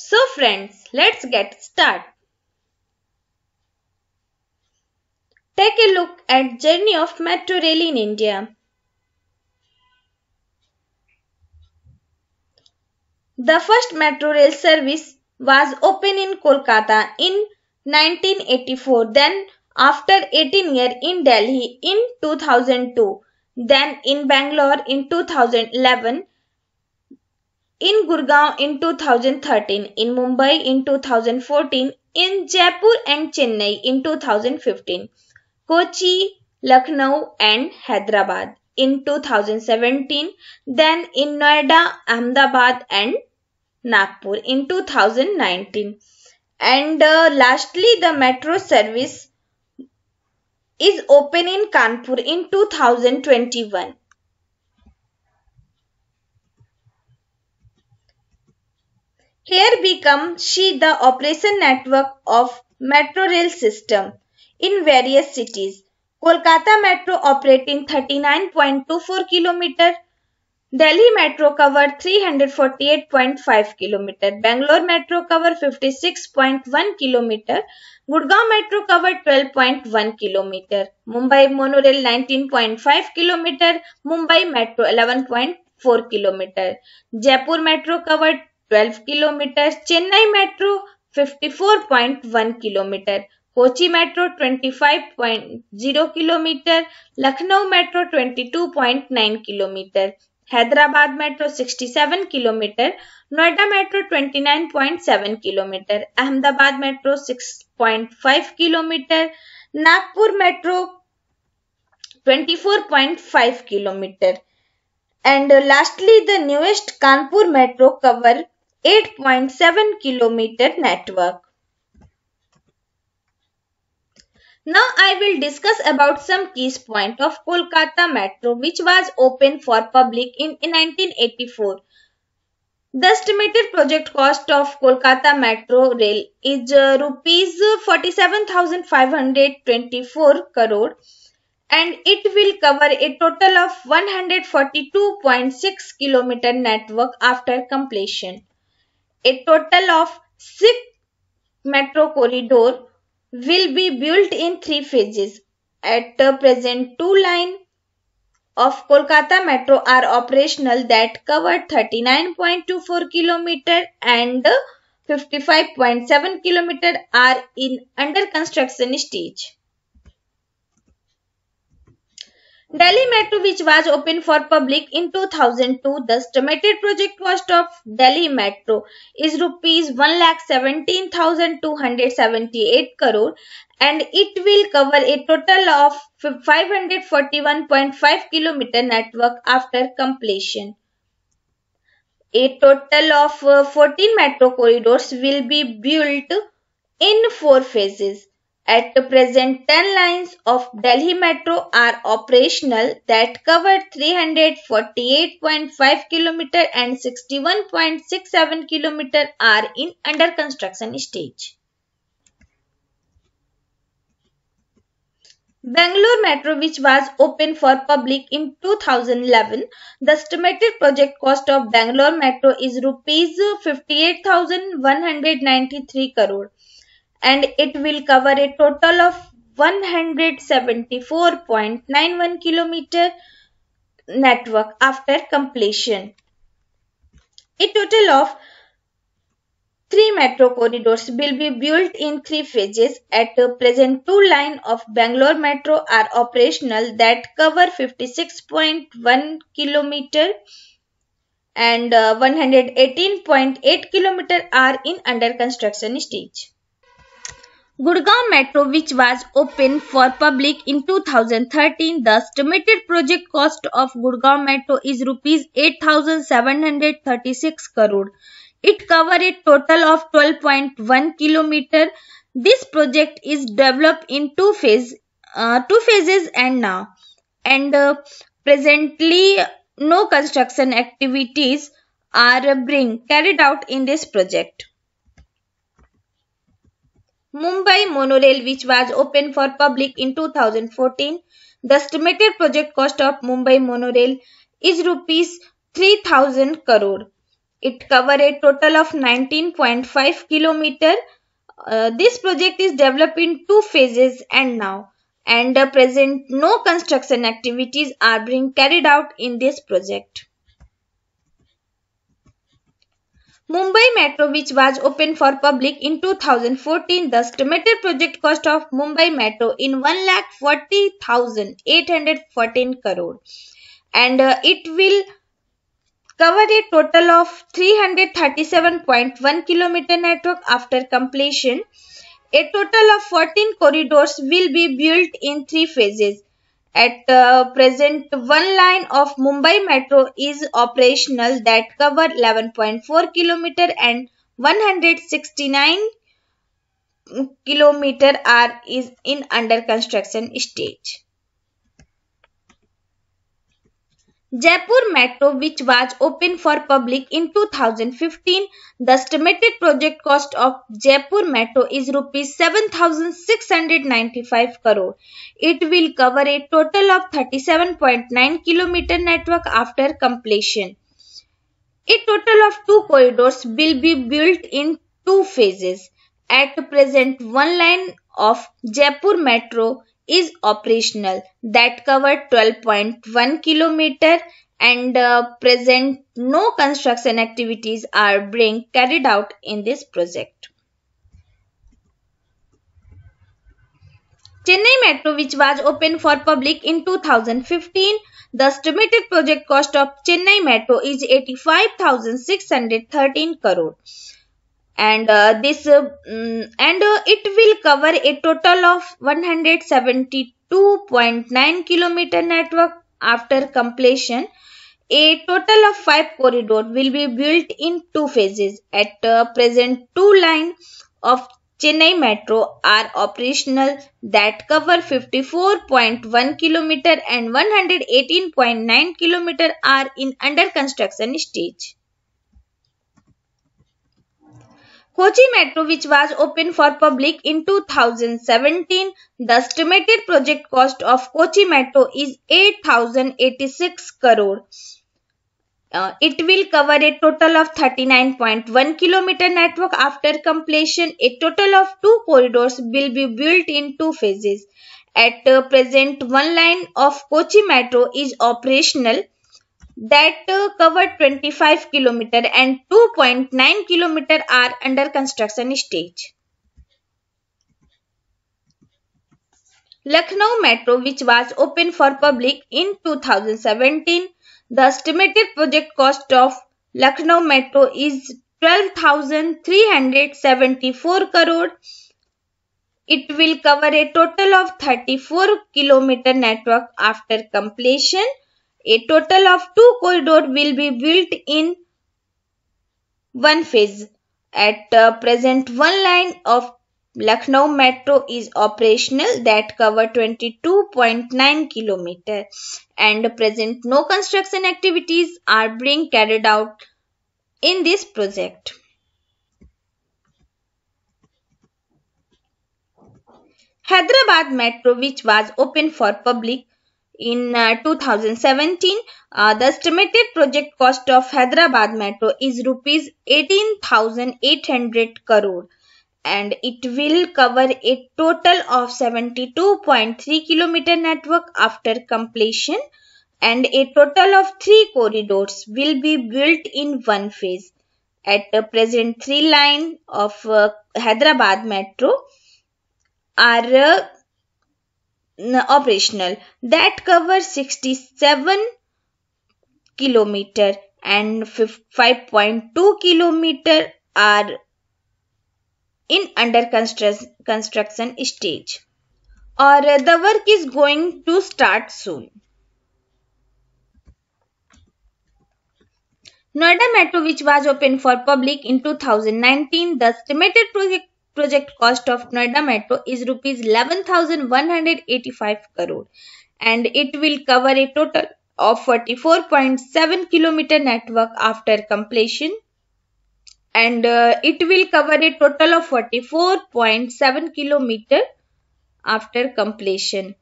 So friends, let's get started. Take a look at journey of metro rail in India. The first metro rail service was opened in Kolkata in 1984, then after 18 years in Delhi in 2002, then in Bangalore in 2011 in Gurgaon in 2013, in Mumbai in 2014, in Jaipur and Chennai in 2015, Kochi, Lucknow and Hyderabad in 2017, then in Noida, Ahmedabad and Nagpur in 2019. And uh, lastly, the metro service is open in Kanpur in 2021. Here we come see the operation network of metro rail system in various cities. Kolkata Metro operate in 39.24 km. Delhi Metro cover 348.5 km, Bangalore Metro cover 56.1 km, Gurgaon Metro cover 12.1 km, Mumbai Monorail 19.5 km, Mumbai Metro 11.4 km, Jaipur Metro covered 12 kilometre Chennai metro 54.1 kilometre Kochi metro 25.0 kilometre Lucknow metro 22.9 kilometre Hyderabad metro 67 kilometre Noida metro 29.7 kilometre Ahmedabad metro 6.5 kilometre Nagpur metro 24.5 kilometre and lastly the newest Kanpur metro cover 8.7 kilometer network. Now I will discuss about some key points of Kolkata Metro which was open for public in 1984. The estimated project cost of Kolkata Metro Rail is uh, rupees 47,524 crore and it will cover a total of 142.6 kilometer network after completion. A total of six metro corridor will be built in three phases. At present, two line of Kolkata Metro are operational that cover 39.24 km and 55.7 km are in under construction stage. Delhi Metro which was opened for public in 2002, the estimated project cost of Delhi Metro is rupees 1,17,278 crore and it will cover a total of 541.5 km network after completion. A total of uh, 14 metro corridors will be built in four phases. At the present, 10 lines of Delhi Metro are operational that cover 348.5 km and 61.67 km are in under construction stage. Bangalore Metro which was opened for public in 2011. The estimated project cost of Bangalore Metro is Rs. 58,193 crore and it will cover a total of 174.91 km network after completion. A total of Three metro corridors will be built in three phases. At present, two lines of Bangalore Metro are operational that cover 56.1 km and uh, 118.8 km are in under construction stage. Gurgaon Metro which was opened for public in 2013. The estimated project cost of Gurgaon Metro is rupees 8736 crore. It covered a total of 12.1 km. This project is developed in two phase, uh, two phases and now and uh, presently no construction activities are being carried out in this project. Mumbai monorail which was opened for public in 2014. The estimated project cost of Mumbai monorail is rupees 3000 crore. It covers a total of 19.5 km. Uh, this project is developed in two phases and now and present no construction activities are being carried out in this project. Mumbai Metro which was opened for public in 2014 the estimated project cost of Mumbai Metro in 1,40,814 crore and uh, it will cover a total of 337.1 km network after completion. A total of 14 corridors will be built in three phases at uh, present, one line of Mumbai Metro is operational that cover 11.4 kilometer and 169 kilometer are is in under construction stage. Jaipur Metro which was opened for public in 2015. The estimated project cost of Jaipur Metro is rupees 7695 crore. It will cover a total of 37.9 km network after completion. A total of two corridors will be built in two phases. At present one line of Jaipur Metro is operational that covered 12.1 kilometer and uh, present no construction activities are being carried out in this project. Chennai Metro which was opened for public in 2015, the estimated project cost of Chennai Metro is 85,613 crore and uh, this uh, mm, and uh, it will cover a total of 172.9 kilometer network after completion a total of 5 corridor will be built in two phases at uh, present two line of Chennai Metro are operational that cover 54.1 km and 118.9 km are in under construction stage. Ho Chi Metro which was opened for public in 2017. The estimated project cost of Kochi Metro is 8086 crore. Uh, it will cover a total of 39.1 km network after completion. A total of two corridors will be built in two phases. At uh, present, one line of Kochi Metro is operational that uh, cover 25 km and 2.9 km are under construction stage. Lucknow Metro which was open for public in 2017. The estimated project cost of Lucknow Metro is 12,374 crore. It will cover a total of 34 km network after completion a total of two corridor will be built in one phase. At uh, present, one line of Lucknow Metro is operational that cover 22.9 km, and present no construction activities are being carried out in this project. Hyderabad Metro which was open for public in uh, 2017, uh, the estimated project cost of Hyderabad Metro is rupees 18,800 crore and it will cover a total of 72.3 kilometer network after completion and a total of 3 corridors will be built in one phase. At the present 3 line of uh, Hyderabad Metro are uh, operational that covers 67 kilometer and 5.2 kilometer are in under construction stage or uh, the work is going to start soon. Noida Metro which was opened for public in 2019, the estimated project project cost of Noida Metro is rupees 11,185 crore and it will cover a total of 44.7 kilometer network after completion and uh, it will cover a total of 44.7 kilometer after completion.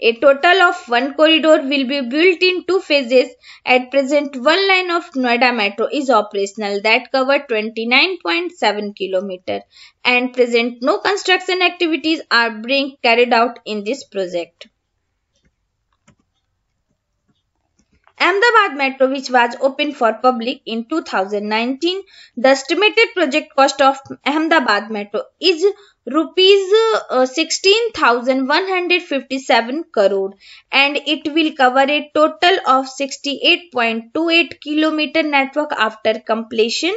A total of one corridor will be built in two phases. At present, one line of Noida Metro is operational that cover 29.7 km and present no construction activities are being carried out in this project. Ahmedabad Metro which was opened for public in 2019. The estimated project cost of Ahmedabad Metro is rupees uh, 16157 crore and it will cover a total of 68.28 km network after completion.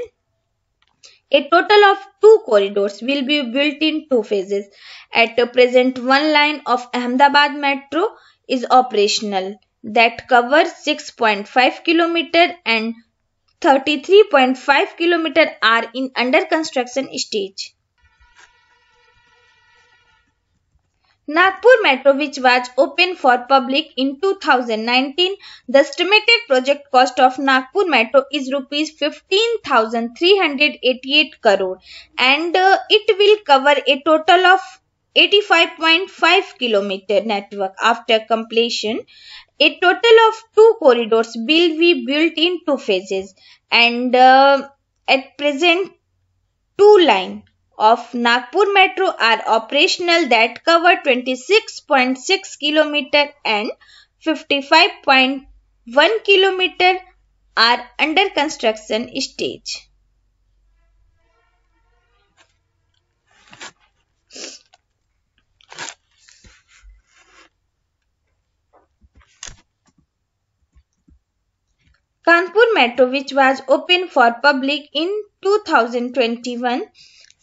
A total of two corridors will be built in two phases. At present, one line of Ahmedabad Metro is operational that covers 6.5 km and 33.5 km are in under construction stage. Nagpur Metro which was open for public in 2019, the estimated project cost of Nagpur Metro is rupees 15,388 crore and uh, it will cover a total of 85.5 km network after completion. A total of two corridors will be built in two phases and uh, at present two lines of Nagpur Metro are operational that cover 26.6 km and 55.1 km are under construction stage. Kanpur Metro which was opened for public in 2021.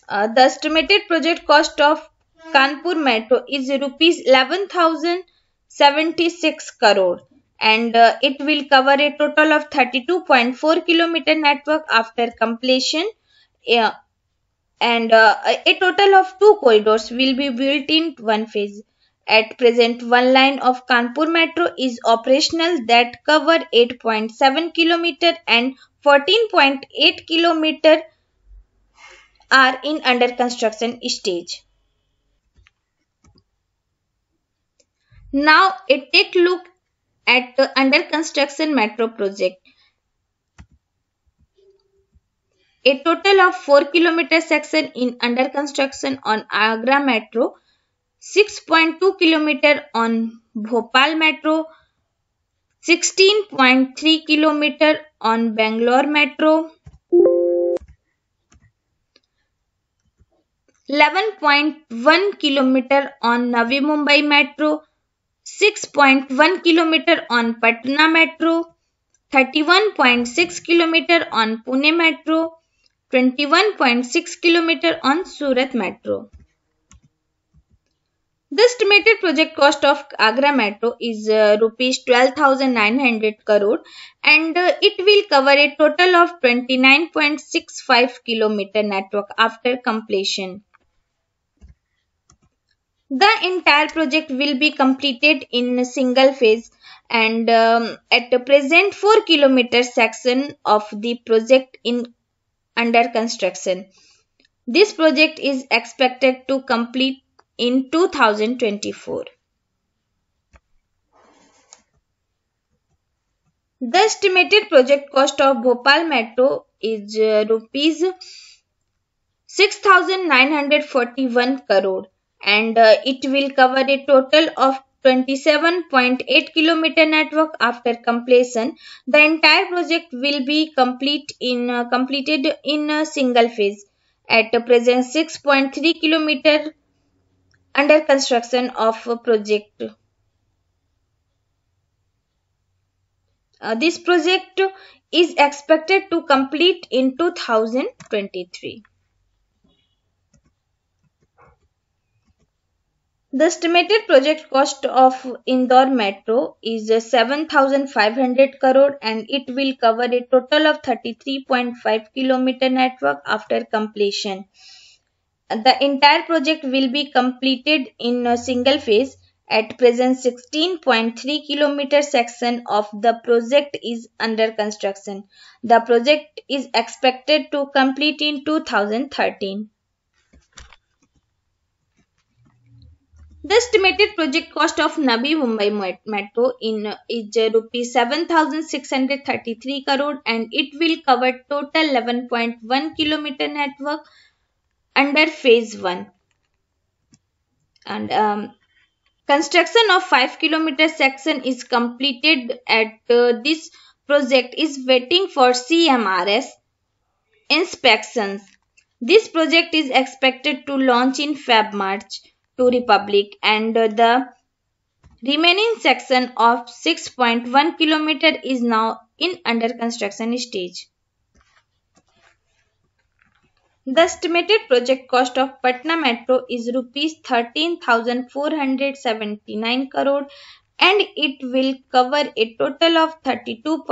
Uh, the estimated project cost of Kanpur Metro is rupees 11,076 crore and uh, it will cover a total of 32.4 kilometer network after completion yeah. and uh, a total of two corridors will be built in one phase. At present, one line of Kanpur Metro is operational that cover 8.7 km and 14.8 km are in under construction stage. Now, a take look at the under construction metro project. A total of 4 km section in under construction on Agra Metro 6.2 kilometre on Bhopal metro 16.3 kilometre on Bangalore metro 11.1 kilometre on Navi Mumbai metro 6.1 kilometre on Patna metro 31.6 kilometre on Pune metro 21.6 kilometre on Surat metro The estimated project cost of Agra Metro is uh, rupees 12,900 crore and uh, it will cover a total of 29.65 km network after completion. The entire project will be completed in a single phase and um, at the present 4 km section of the project in under construction. This project is expected to complete in 2024. The estimated project cost of Bhopal Metro is uh, rupees 6941 crore and uh, it will cover a total of 27.8 km network after completion the entire project will be complete in uh, completed in a single phase at present 6.3 kilometer under construction of a project. Uh, this project is expected to complete in 2023. The estimated project cost of Indore Metro is 7500 crore and it will cover a total of 33.5 km network after completion. The entire project will be completed in a single phase. At present, 16.3 km section of the project is under construction. The project is expected to complete in 2013. The estimated project cost of Navi Mumbai Metro in is Rs 7633 crore and it will cover total 11.1 km network under phase 1 and um, construction of 5 kilometer section is completed at uh, this project is waiting for CMRS inspections. This project is expected to launch in Feb March to Republic and uh, the remaining section of 6.1 kilometer is now in under construction stage. The estimated project cost of Patna Metro is rupees 13,479 crore and it will cover a total of 32.12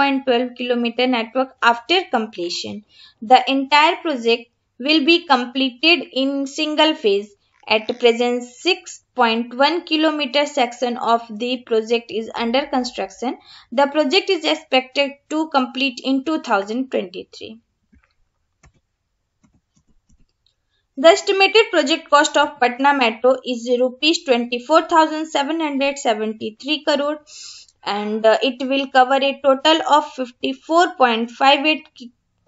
km network after completion. The entire project will be completed in single phase. At present, 6.1 km section of the project is under construction. The project is expected to complete in 2023. The estimated project cost of Patna Metro is rupees 24,773 crore and uh, it will cover a total of 54.58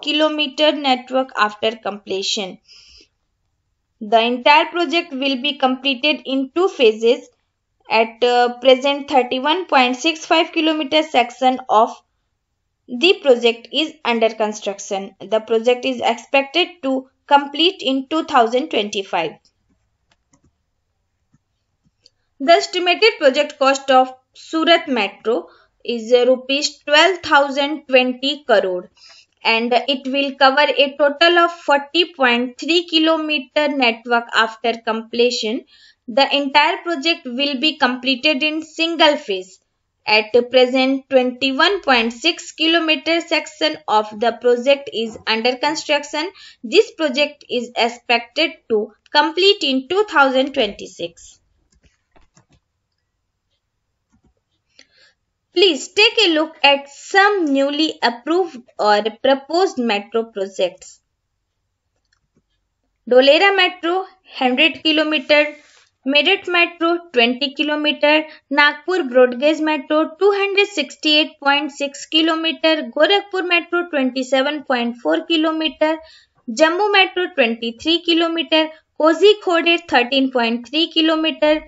km network after completion. The entire project will be completed in two phases at uh, present 31.65 km section of the project is under construction. The project is expected to complete in 2025. The estimated project cost of Surat Metro is Rs 12,020 crore and it will cover a total of 40.3 kilometer network after completion. The entire project will be completed in single phase at present, 21.6 km section of the project is under construction. This project is expected to complete in 2026. Please take a look at some newly approved or proposed metro projects. Dolera Metro 100 km Meerut metro 20 kilometre Nagpur broad gauge metro 268.6 kilometre Gorakhpur metro 27.4 kilometre Jammu metro 23 kilometre Kozhikode 13.3 kilometre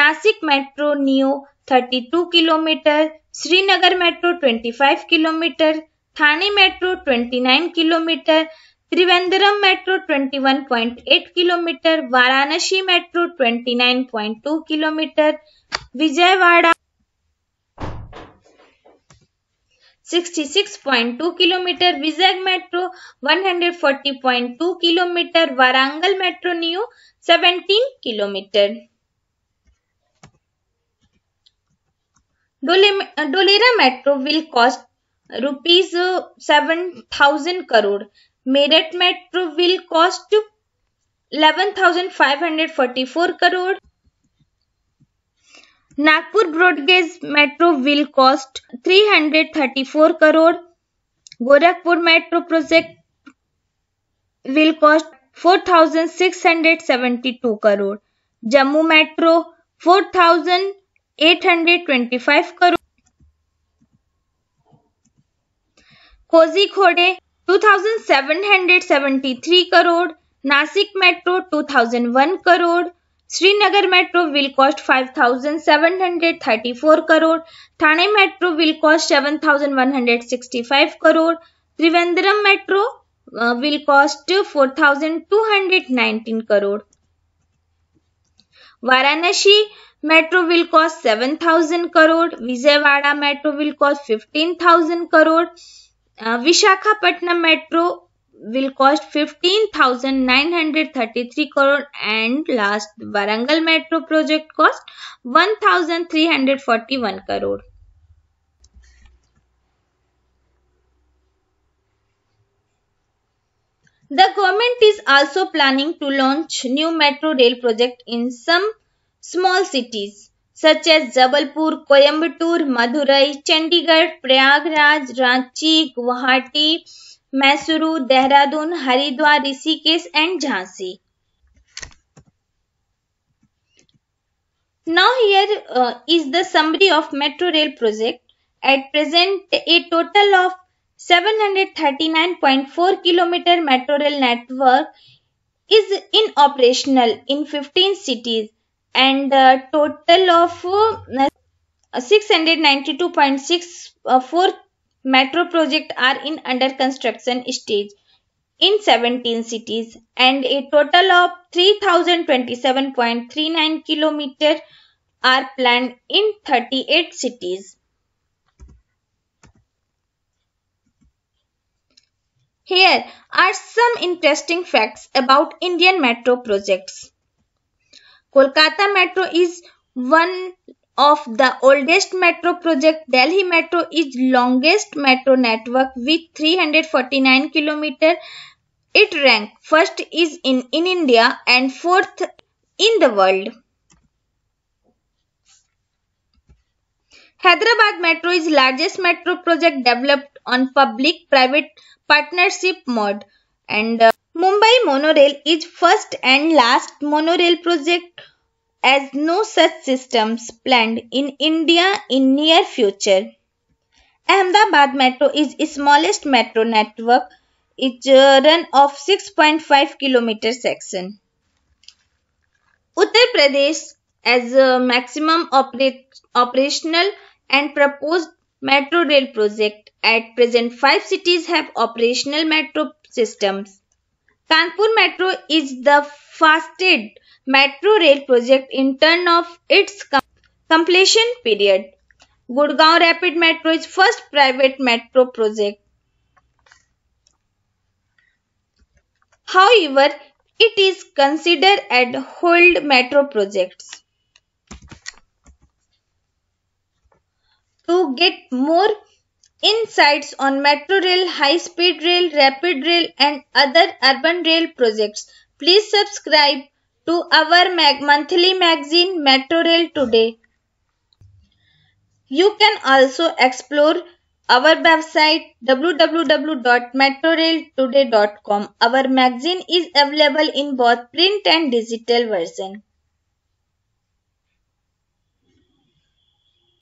Nashik metro neo 32 kilometre Srinagar metro 25 kilometre Thane metro 29 kilometre Trivandrum metro 21.8 kilometre Varanasi metro 29.2 kilometre Vijayawada 66.2 kilometre Vijay metro 140.2 kilometre Warangal metro new 17 kilometre Dolera metro will cost rupees seven thousand crore Meerut metro will cost eleven thousand five hundred forty four crore Nagpur broad gauge metro will cost three hundred thirty four crore Gorakhpur metro project will cost four thousand six hundred seventy two crore Jammu metro four thousand eight hundred twenty five crore Kozhikode 2773 crore Nashik metro 2001 crore Srinagar metro will cost 5734 crore Thane metro will cost 7165 crore Trivandrum metro will cost 4219 crore Varanasi metro will cost 7000 crore Vijayawada metro will cost 15000 crore Uh, Vishakhapatnam Metro will cost 15,933 crore and last Varangal Metro project cost 1,341 crore. The government is also planning to launch new metro rail project in some small cities. Such as Jabalpur Coimbatore Madurai, Chandigarh Prayagraj Ranchi Guwahati Mysuru, Dehradun Haridwar Rishikesh and Jhansi Now here uh, is the summary of Metro Rail project. At present, a total of seven hundred thirty-nine point four kilometer metro rail network is in operational in fifteen cities and uh, total of uh, 692.64 uh, metro project are in under construction stage in 17 cities and a total of 3027.39 kilometer are planned in 38 cities. Here are some interesting facts about Indian metro projects. Kolkata Metro is one of the oldest metro project. Delhi Metro is longest metro network with 349 km. It ranked first is in, in India and fourth in the world. Hyderabad Metro is largest metro project developed on public-private partnership mode and uh, Mumbai monorail is first and last monorail project as no such systems planned in India in near future. Ahmedabad Metro is smallest metro network. a uh, run of 6.5 km section. Uttar Pradesh as a maximum operate, operational and proposed metro rail project. At present, five cities have operational metro systems. Kanpur Metro is the fastest metro rail project in terms of its com completion period. Gurgaon Rapid Metro is first private metro project. However, it is considered as hold metro projects. To get more insights on metro rail, high speed rail, rapid rail and other urban rail projects. Please subscribe to our mag monthly magazine Metro Rail today. You can also explore our website www.metrorailtoday.com. Our magazine is available in both print and digital version.